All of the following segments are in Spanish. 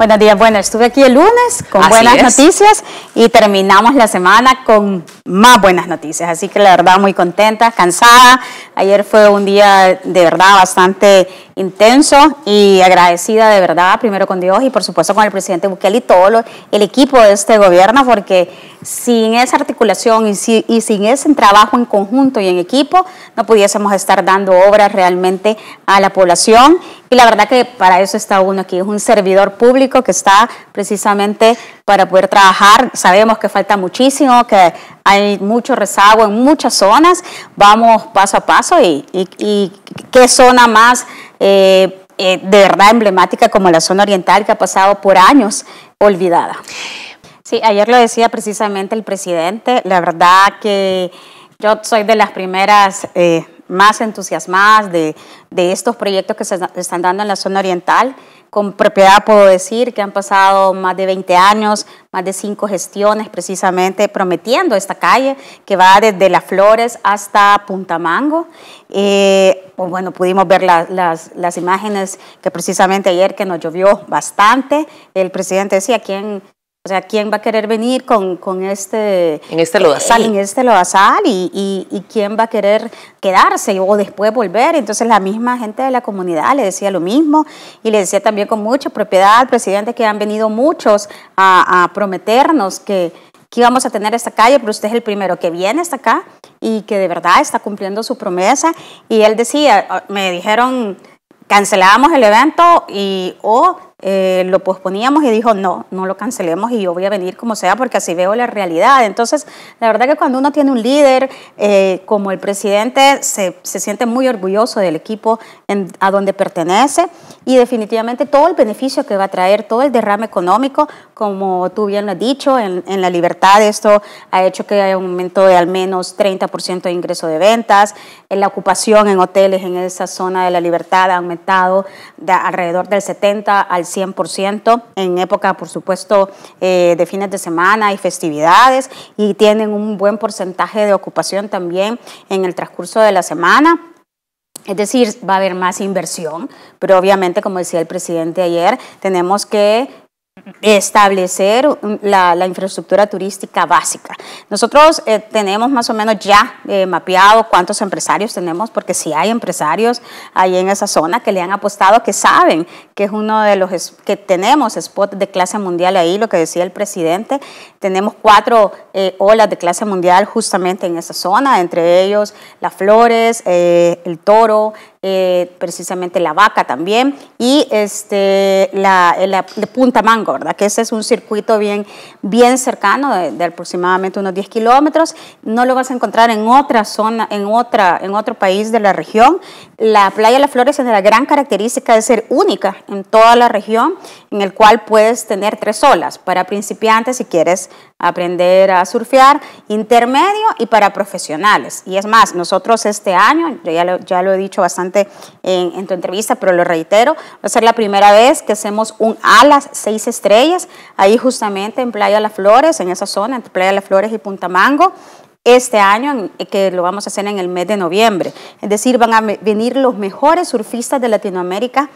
Buenos días, bueno, estuve aquí el lunes con buenas noticias y terminamos la semana con más buenas noticias. Así que la verdad muy contenta, cansada. Ayer fue un día de verdad bastante intenso y agradecida de verdad, primero con Dios y por supuesto con el presidente Bukele y todo el equipo de este gobierno, porque sin esa articulación y, y sin ese trabajo en conjunto y en equipo, no pudiésemos estar dando obras realmente a la población y la verdad que para eso está uno aquí, es un servidor público que está precisamente para poder trabajar. Sabemos que falta muchísimo, que hay mucho rezago en muchas zonas. Vamos paso a paso y, qué zona más eh, eh, de verdad emblemática como la zona oriental que ha pasado por años olvidada. Sí, ayer lo decía precisamente el presidente, la verdad que yo soy de las primeras... Eh, más entusiasmadas de, de estos proyectos que se están dando en la zona oriental. Con propiedad puedo decir que han pasado más de 20 años, más de cinco gestiones precisamente prometiendo esta calle que va desde Las Flores hasta Punta Mango. Eh, pues bueno, pudimos ver las, las, imágenes que precisamente ayer que nos llovió bastante, el presidente decía, ¿quién, o sea, ¿quién va a querer venir con, con este... En este lodazal. En este lodazal y, y, y, quién va a querer quedarse o después volver. Entonces la misma gente de la comunidad le decía lo mismo y le decía también con mucha propiedad presidente que han venido muchos a, a prometernos que, que íbamos a tener esta calle, pero usted es el primero que viene hasta acá y que de verdad está cumpliendo su promesa. Y él decía, me dijeron, cancelamos el evento y eh, lo posponíamos y dijo, no, no lo cancelemos y yo voy a venir como sea porque así veo la realidad. Entonces, la verdad que cuando uno tiene un líder eh, como el presidente, se, se, siente muy orgulloso del equipo a donde pertenece y definitivamente todo el beneficio que va a traer, todo el derrame económico, como tú bien lo has dicho, en, en la libertad esto ha hecho que haya un aumento de al menos 30% de ingreso de ventas, en eh, la ocupación en hoteles en esa zona de la libertad ha aumentado de alrededor del 70 al 100% en época, por supuesto, eh, de fines de semana y festividades y tienen un buen porcentaje de ocupación también en el transcurso de la semana. Es decir, va a haber más inversión, pero obviamente, como decía el presidente ayer, tenemos que establecer mm, la, infraestructura turística básica. Nosotros eh, tenemos más o menos ya eh, mapeado cuántos empresarios tenemos, porque si hay empresarios ahí en esa zona que le han apostado, que saben que es uno de los que tenemos spots de clase mundial ahí, lo que decía el presidente, tenemos cuatro eh, olas de clase mundial justamente en esa zona, entre ellos las flores, el toro, precisamente la vaca también, y este, la, Punta Mango, que ese es un circuito bien, bien cercano de, aproximadamente unos 10 kilómetros. No lo vas a encontrar en otra zona, en, otra, en otro país de la región. La playa de las Flores es de la gran característica de ser única en toda la región, en el cual puedes tener tres olas para principiantes si quieres aprender a surfear, intermedio y para profesionales. Y es más, nosotros este año, ya lo, ya lo he dicho bastante en, tu entrevista, pero lo reitero, va a ser la primera vez que hacemos un alas 6 Estrellas, ahí justamente en Playa Las Flores, en esa zona, entre Playa Las Flores y Punta Mango, este año, eh, que lo vamos a hacer en el mes de noviembre. Es decir, van a venir los mejores surfistas de Latinoamérica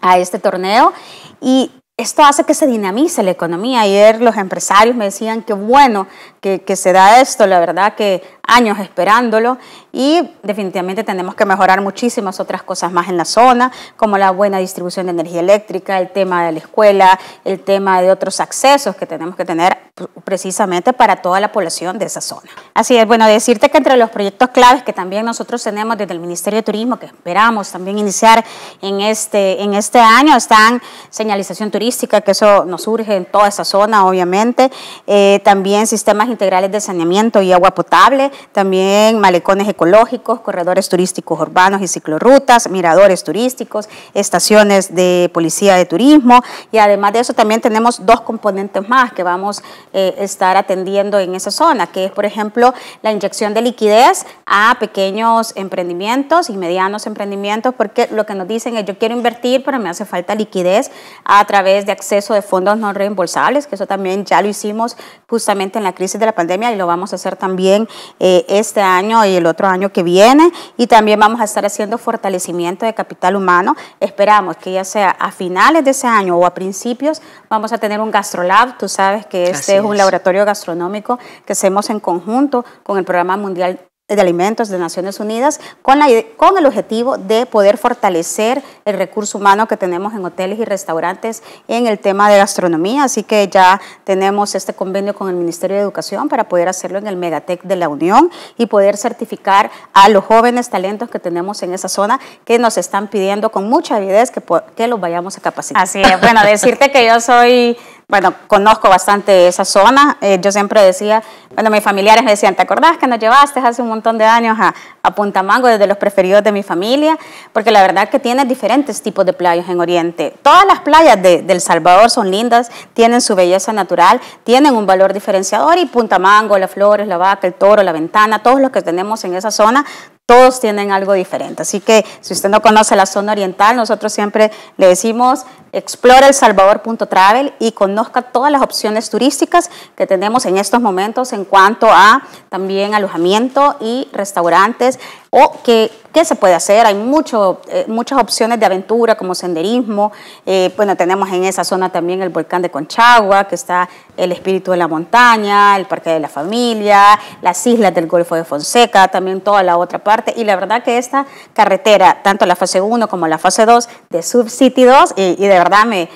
a este torneo y esto hace que se dinamice la economía. Ayer los empresarios me decían que bueno que, que se da esto, la verdad que años esperándolo y definitivamente tenemos que mejorar muchísimas otras cosas más en la zona, como la buena distribución de energía eléctrica, el tema de la escuela, el tema de otros accesos que tenemos que tener precisamente para toda la población de esa zona. Así es, bueno, decirte que entre los proyectos claves que también nosotros tenemos desde el Ministerio de Turismo, que esperamos también iniciar en este, este año, están señalización turística, que eso nos surge en toda esa zona, obviamente, eh, también sistemas integrales de saneamiento y agua potable, también malecones ecológicos, corredores turísticos urbanos y ciclorrutas, miradores turísticos, estaciones de policía de turismo y además de eso también tenemos dos componentes más que vamos a eh, estar atendiendo en esa zona, que es por ejemplo la inyección de liquidez a pequeños emprendimientos y medianos emprendimientos, porque lo que nos dicen es yo quiero invertir, pero me hace falta liquidez a través de acceso de fondos no reembolsables, que eso también ya lo hicimos justamente en la crisis de la pandemia y lo vamos a hacer también. Eh, este año y el otro año que viene y también vamos a estar haciendo fortalecimiento de capital humano. Esperamos que ya sea a finales de ese año o a principios vamos a tener un gastrolab. Tú sabes que este es, es un laboratorio gastronómico que hacemos en conjunto con el Programa Mundial de Alimentos de Naciones Unidas con, con el objetivo de poder fortalecer el recurso humano que tenemos en hoteles y restaurantes en el tema de gastronomía. Así que ya tenemos este convenio con el Ministerio de Educación para poder hacerlo en el Megatec de la Unión y poder certificar a los jóvenes talentos que tenemos en esa zona que nos están pidiendo con mucha avidez que, que los vayamos a capacitar. Así es, bueno, decirte que yo soy bueno, conozco bastante esa zona. Eh, yo siempre decía, bueno, mis familiares me decían, ¿te acordás que nos llevaste hace un montón de años a, Punta Mango, desde los preferidos de mi familia? Porque la verdad que tiene diferentes tipos de playas en Oriente. Todas las playas de, El Salvador son lindas, tienen su belleza natural, tienen un valor diferenciador y Punta Mango, las flores, la vaca, el toro, la ventana, todos los que tenemos en esa zona, todos tienen algo diferente. Así que si usted no conoce la zona oriental, nosotros siempre le decimos, Explora Salvador.travel y conozca todas las opciones turísticas que tenemos en estos momentos en cuanto a también alojamiento y restaurantes o que qué se puede hacer. Hay mucho, eh, muchas opciones de aventura como senderismo. Eh, bueno, tenemos en esa zona también el volcán de Conchagua, que está el espíritu de la montaña, el parque de la familia, las islas del Golfo de Fonseca, también toda la otra parte. Y la verdad que esta carretera, tanto la fase 1 como la fase 2 de Sub 2 y de verdad me,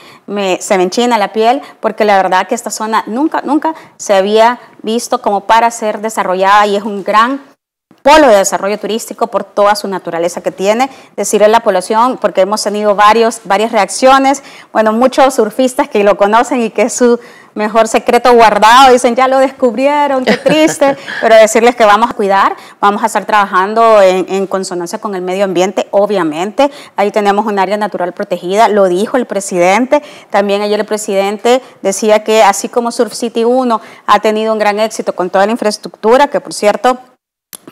se me enchina la piel porque la verdad que esta zona nunca, nunca se había visto como para ser desarrollada y es un gran polo de desarrollo turístico por toda su naturaleza que tiene. Decirle a la población, porque hemos tenido varios, varias reacciones, bueno, muchos surfistas que lo conocen y que su mejor secreto guardado, dicen ya lo descubrieron, qué triste, pero decirles que vamos a cuidar, vamos a estar trabajando en, consonancia con el medio ambiente, obviamente, ahí tenemos un área natural protegida, lo dijo el presidente, también ayer el presidente decía que así como Surf City 1 ha tenido un gran éxito con toda la infraestructura, que por cierto...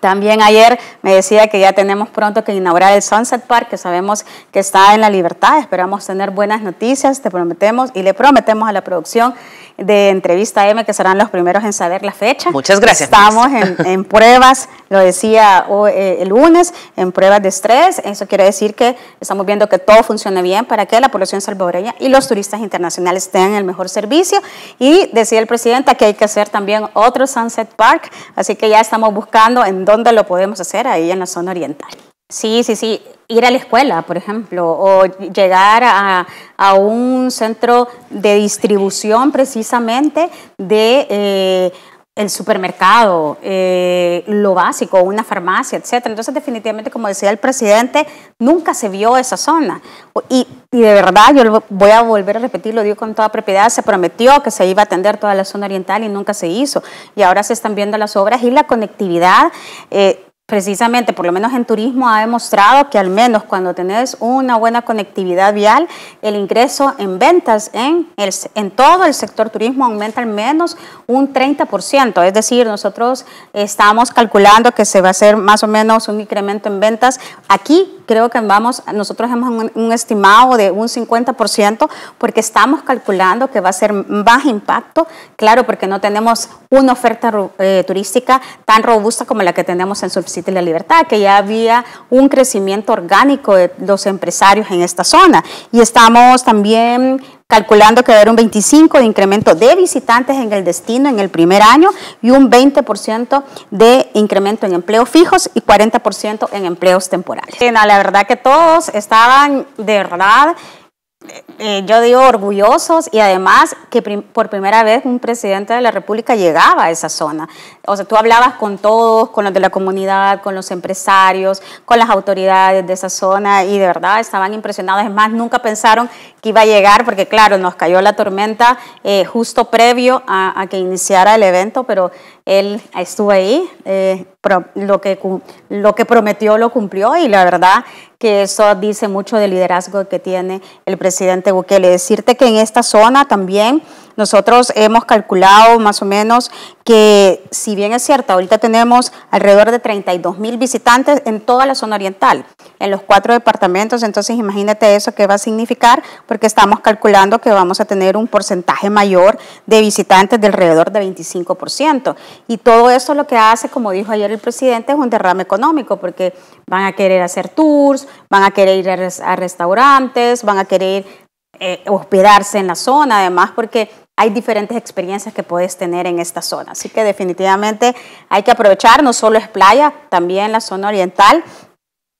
También ayer me decía que ya tenemos pronto que inaugurar el Sunset Park, que sabemos que está en la libertad. Esperamos tener buenas noticias, te prometemos y le prometemos a la producción de Entrevista M, que serán los primeros en saber la fecha. Muchas gracias. Estamos en, pruebas, lo decía eh, el lunes, en pruebas de estrés. Eso quiere decir que estamos viendo que todo funcione bien para que la población salvadoreña y los turistas internacionales tengan el mejor servicio. Y decía el presidente que hay que hacer también otro Sunset Park, así que ya estamos buscando en dónde lo podemos hacer ahí en la zona oriental. Sí, sí, sí. Ir a la escuela, por ejemplo, o llegar a, un centro de distribución precisamente de eh, el supermercado, eh, lo básico, una farmacia, etcétera. Entonces, definitivamente, como decía el presidente, nunca se vio esa zona. Y, de verdad, yo voy a volver a repetir, lo digo con toda propiedad, se prometió que se iba a atender toda la zona oriental y nunca se hizo. Y ahora se están viendo las obras y la conectividad. Eh, precisamente, por lo menos en turismo, ha demostrado que al menos cuando tenés una buena conectividad vial, el ingreso en ventas en, el, en todo el sector turismo aumenta al menos un 30%. Es decir, nosotros estamos calculando que se va a hacer más o menos un incremento en ventas. Aquí creo que vamos, nosotros hemos un, estimado de un 50% porque estamos calculando que va a ser más impacto, claro, porque no tenemos una oferta eh, turística tan robusta como la que tenemos en subsidio de la Libertad, que ya había un crecimiento orgánico de los empresarios en esta zona. Y estamos también calculando que va a haber un 25% de incremento de visitantes en el destino en el primer año y un 20% de incremento en empleos fijos y 40% en empleos temporales. Eh, la verdad que todos estaban de verdad eh, yo digo orgullosos y además que por primera vez un presidente de la República llegaba a esa zona. O sea, tú hablabas con todos, con los de la comunidad, con los empresarios, con las autoridades de esa zona y de verdad estaban impresionados. Es más, nunca pensaron que iba a llegar porque claro, nos cayó la tormenta eh, justo previo a, a, que iniciara el evento, pero él estuvo ahí, eh, lo, que, lo que prometió lo cumplió y la verdad que eso dice mucho del liderazgo que tiene el presidente Bukele. Decirte que en esta zona también nosotros hemos calculado más o menos que, si bien es cierto, ahorita tenemos alrededor de 32 mil visitantes en toda la zona oriental, en los cuatro departamentos, entonces imagínate eso qué va a significar, porque estamos calculando que vamos a tener un porcentaje mayor de visitantes de alrededor de 25%. Y todo eso lo que hace, como dijo ayer el presidente, es un derrame económico, porque van a querer hacer tours, van a querer ir a, restaurantes, van a querer eh, hospedarse en la zona, además, porque hay diferentes experiencias que puedes tener en esta zona. Así que definitivamente hay que aprovechar, no solo es playa, también la zona oriental.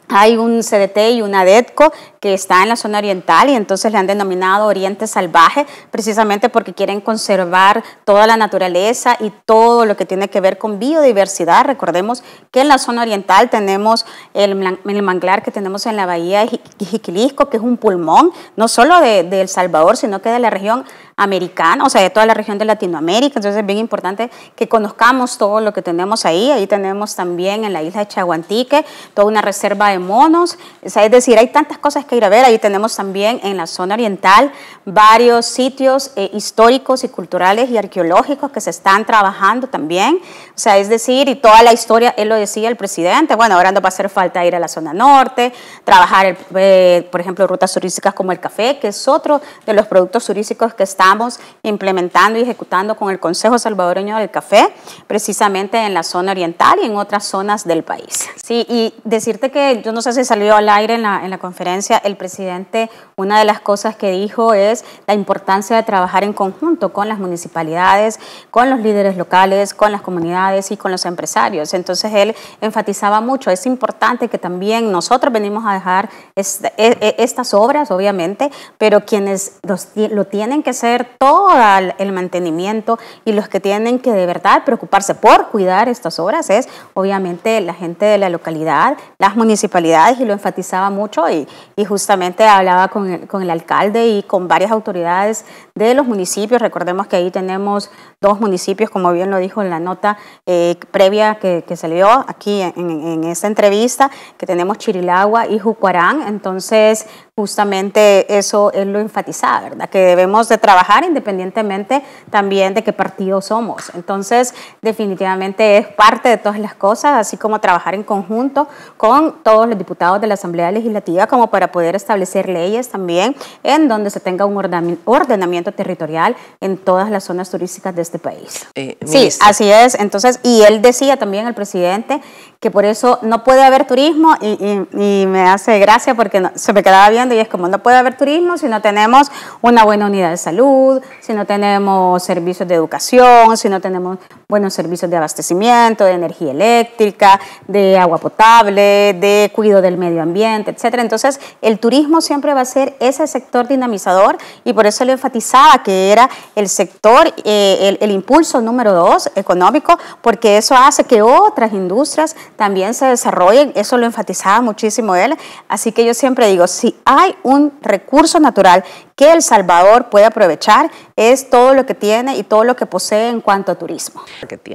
Hay un CDT y una DETCO que está en la zona oriental y entonces le han denominado Oriente Salvaje precisamente porque quieren conservar toda la naturaleza y todo lo que tiene que ver con biodiversidad. Recordemos que en la zona oriental tenemos el, manglar que tenemos en la bahía de Jiquilisco, que es un pulmón no solo de, El Salvador, sino que de la región americana, o sea, de toda la región de Latinoamérica. Entonces es bien importante que conozcamos todo lo que tenemos ahí. Ahí tenemos también en la isla de Chaguantique toda una reserva de monos. es decir, hay tantas cosas que ir a ver. Ahí tenemos también en la zona oriental varios sitios eh, históricos y culturales y arqueológicos que se están trabajando también. O sea, es decir, y toda la historia, él lo decía el presidente, bueno, ahora no va a hacer falta ir a la zona norte, trabajar, eh, por ejemplo, rutas turísticas como el café, que es otro de los productos turísticos que estamos implementando y ejecutando con el Consejo Salvadoreño del Café, precisamente en la zona oriental y en otras zonas del país. Sí, y decirte que yo no sé si salió al aire en la, en la conferencia el presidente, una de las cosas que dijo es la importancia de trabajar en conjunto con las municipalidades, con los líderes locales, con las comunidades y con los empresarios. Entonces él enfatizaba mucho, es importante que también nosotros venimos a dejar e, e, estas obras, obviamente, pero quienes lo tienen que hacer todo el mantenimiento y los que tienen que de verdad preocuparse por cuidar estas obras es obviamente la gente de la localidad, las municipalidades y lo enfatizaba mucho y, y justamente hablaba con, con el alcalde y con varias autoridades de los municipios. Recordemos que ahí tenemos dos municipios, como bien lo dijo en la nota eh, previa que, que, salió aquí en, esta entrevista, que tenemos Chirilagua y Jucuarán. Entonces, justamente eso es lo enfatizado, ¿verdad? Que debemos de trabajar independientemente también de qué partido somos. Entonces, definitivamente es parte de todas las cosas, así como trabajar en conjunto con todos los diputados de la Asamblea Legislativa como para poder establecer leyes también en donde se tenga un ordenamiento territorial en todas las zonas turísticas de este país. Eh, sí, así es. Entonces, y él decía también, el presidente, que por eso no puede haber turismo y, me hace gracia porque se me quedaba viendo y es como, no puede haber turismo si no tenemos una buena unidad de salud, si no tenemos servicios de educación, si no tenemos buenos servicios de abastecimiento, de energía eléctrica, de agua potable, de cuidado del medio ambiente, etcétera. Entonces, el turismo siempre va a ser ese sector dinamizador y por eso le enfatizamos que era el sector, eh, el, el, impulso número dos económico, porque eso hace que otras industrias también se desarrollen, eso lo enfatizaba muchísimo él, así que yo siempre digo, si hay un recurso natural que El Salvador puede aprovechar, es todo lo que tiene y todo lo que posee en cuanto a turismo.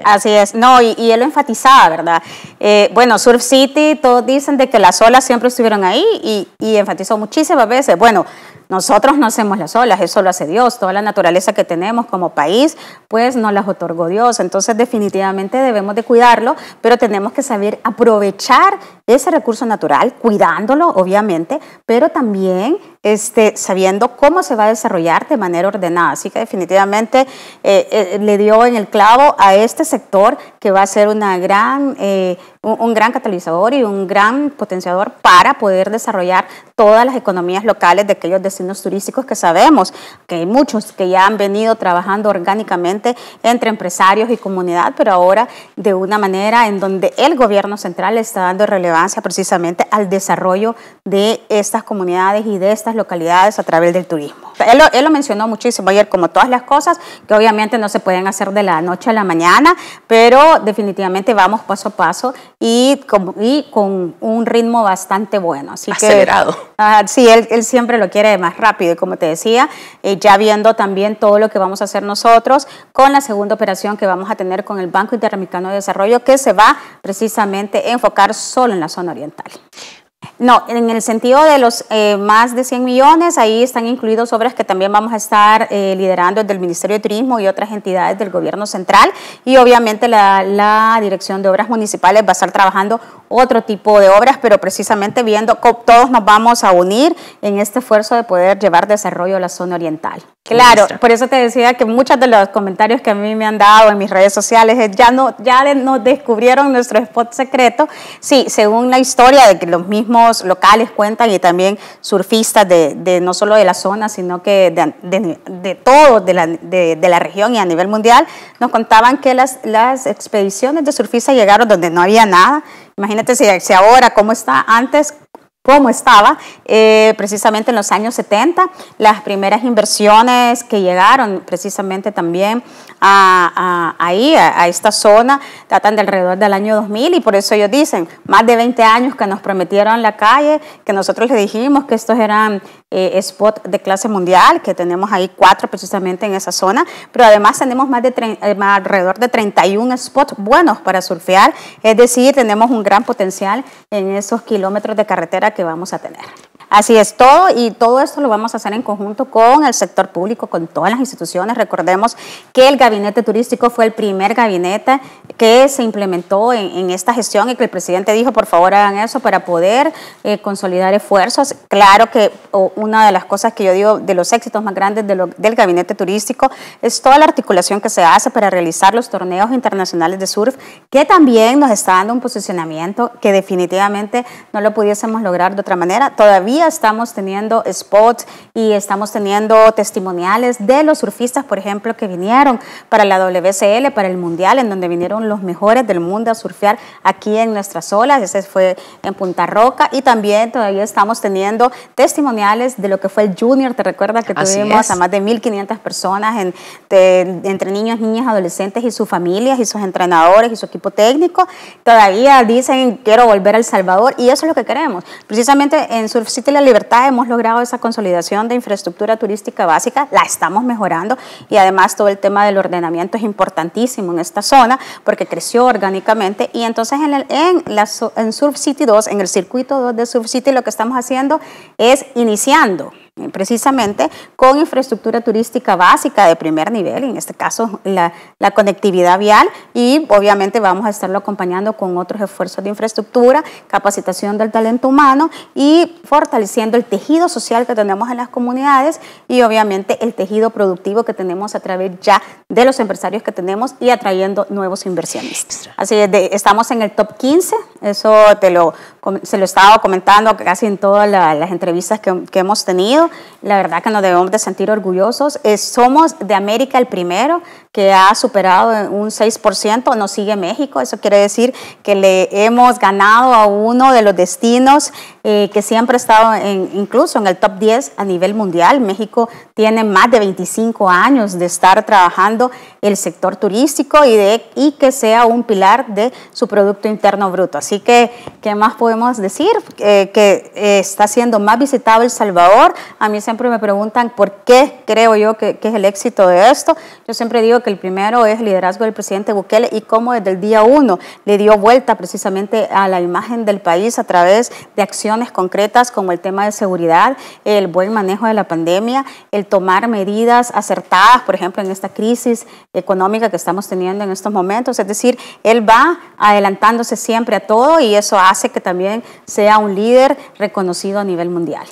Así es, no, y, él lo enfatizaba, ¿verdad? Eh, bueno, Surf City, todos dicen de que las olas siempre estuvieron ahí y, y enfatizó muchísimas veces, bueno, nosotros no hacemos las olas, eso lo hace Dios. Toda la naturaleza que tenemos como país, pues nos las otorgó Dios. Entonces definitivamente debemos de cuidarlo, pero tenemos que saber aprovechar ese recurso natural, cuidándolo obviamente, pero también este, sabiendo cómo se va a desarrollar de manera ordenada. Así que definitivamente eh, eh, le dio en el clavo a este sector que va a ser gran, eh, un, un, gran catalizador y un gran potenciador para poder desarrollar todas las economías locales de aquellos destinos turísticos que sabemos que hay muchos que ya han venido trabajando orgánicamente entre empresarios y comunidad, pero ahora de una manera en donde el gobierno central está dando relevancia precisamente al desarrollo de estas comunidades y de estas localidades a través del turismo. Él, él lo mencionó muchísimo ayer, como todas las cosas, que obviamente no se pueden hacer de la noche a la mañana, pero definitivamente vamos paso a paso y con, y con un ritmo bastante bueno. Acelerado. Ah, sí, él, siempre lo quiere más rápido y como te decía, eh, ya viendo también todo lo que vamos a hacer nosotros con la segunda operación que vamos a tener con el Banco Interamericano de Desarrollo, que se va precisamente a enfocar solo en la zona oriental. No, en el sentido de los eh, más de 100 millones, ahí están incluidos obras que también vamos a estar eh, liderando desde el Ministerio de Turismo y otras entidades del Gobierno Central y obviamente la, la Dirección de Obras Municipales va a estar trabajando otro tipo de obras, pero precisamente viendo cómo todos nos vamos a unir en este esfuerzo de poder llevar desarrollo a la zona oriental. Claro, por eso te decía que muchos de los comentarios que a mí me han dado en mis redes sociales ya, no, ya nos descubrieron nuestro spot secreto. Sí, según la historia de que los mismos locales cuentan y también surfistas de, no solo de la zona, sino que de, todo, de de la, región y a nivel mundial, nos contaban que las, las expediciones de surfistas llegaron donde no había nada Imagínate si, ahora, como está antes, cómo estaba eh, precisamente en los años 70, las primeras inversiones que llegaron precisamente también a, ahí, a, esta zona, datan de alrededor del año 2000 y por eso ellos dicen, más de 20 años que nos prometieron la calle, que nosotros les dijimos que estos eran eh, ...spots de clase mundial, que tenemos ahí cuatro precisamente en esa zona, pero además tenemos más de eh, alrededor de 31 spots buenos para surfear, es decir, tenemos un gran potencial en esos kilómetros de carretera que vamos a tener. Así es, todo y todo esto lo vamos a hacer en conjunto con el sector público, con todas las instituciones. Recordemos que el gabinete turístico fue el primer gabinete que se implementó en, esta gestión y que el presidente dijo, por favor, hagan eso para poder eh, consolidar esfuerzos. Claro que una de las cosas que yo digo de los éxitos más grandes del gabinete turístico es toda la articulación que se hace para realizar los torneos internacionales de surf, que también nos está dando un posicionamiento que definitivamente no lo pudiésemos lograr de otra manera, todavía estamos teniendo spots y estamos teniendo testimoniales de los surfistas, por ejemplo, que vinieron para la WCL, para el Mundial, en donde vinieron los mejores del mundo a surfear aquí en nuestras olas. Ese fue en Punta Roca y también todavía estamos teniendo testimoniales de lo que fue el Junior. Te recuerdas que tuvimos a más de 1.500 personas entre niños, niñas, adolescentes y sus familias y sus entrenadores y su equipo técnico. Todavía dicen quiero volver a El Salvador y eso es lo que queremos. Precisamente en Surf City La Libertad hemos logrado esa consolidación de infraestructura turística básica, la estamos mejorando y además todo el tema del ordenamiento es importantísimo en esta zona porque creció orgánicamente y entonces en, el, en, Surf City 2, en el circuito 2 de Surf City lo que estamos haciendo es iniciando precisamente con infraestructura turística básica de primer nivel, en este caso la, conectividad vial y obviamente vamos a estarlo acompañando con otros esfuerzos de infraestructura, capacitación del talento humano y fortaleciendo el tejido social que tenemos en las comunidades y obviamente el tejido productivo que tenemos a través ya de los empresarios que tenemos y atrayendo nuevos inversionistas. Así es, estamos en el top 15 eso te lo, se lo estaba comentando casi en todas las entrevistas que, hemos tenido. La verdad que nos debemos de sentir orgullosos. somos de América el primero que ha superado un 6%, nos sigue México. Eso quiere decir que le hemos ganado a uno de los destinos eh, que siempre ha estado incluso en el top 10 a nivel mundial. México tiene más de 25 años de estar trabajando el sector turístico y, de, y que sea un pilar de su Producto Interno Bruto. Así que, ¿qué más podemos decir? Eh, que eh, está siendo más visitado El Salvador. A mí siempre me preguntan por qué creo yo que, que, es el éxito de esto. Yo siempre digo que el primero es el liderazgo del presidente Bukele y cómo desde el día uno le dio vuelta precisamente a la imagen del país a través de acciones concretas como el tema de seguridad, el buen manejo de la pandemia, el tomar medidas acertadas, por ejemplo, en esta crisis económica que estamos teniendo en estos momentos. Es decir, él va adelantándose siempre a todo y eso hace que también sea un líder reconocido a nivel mundial.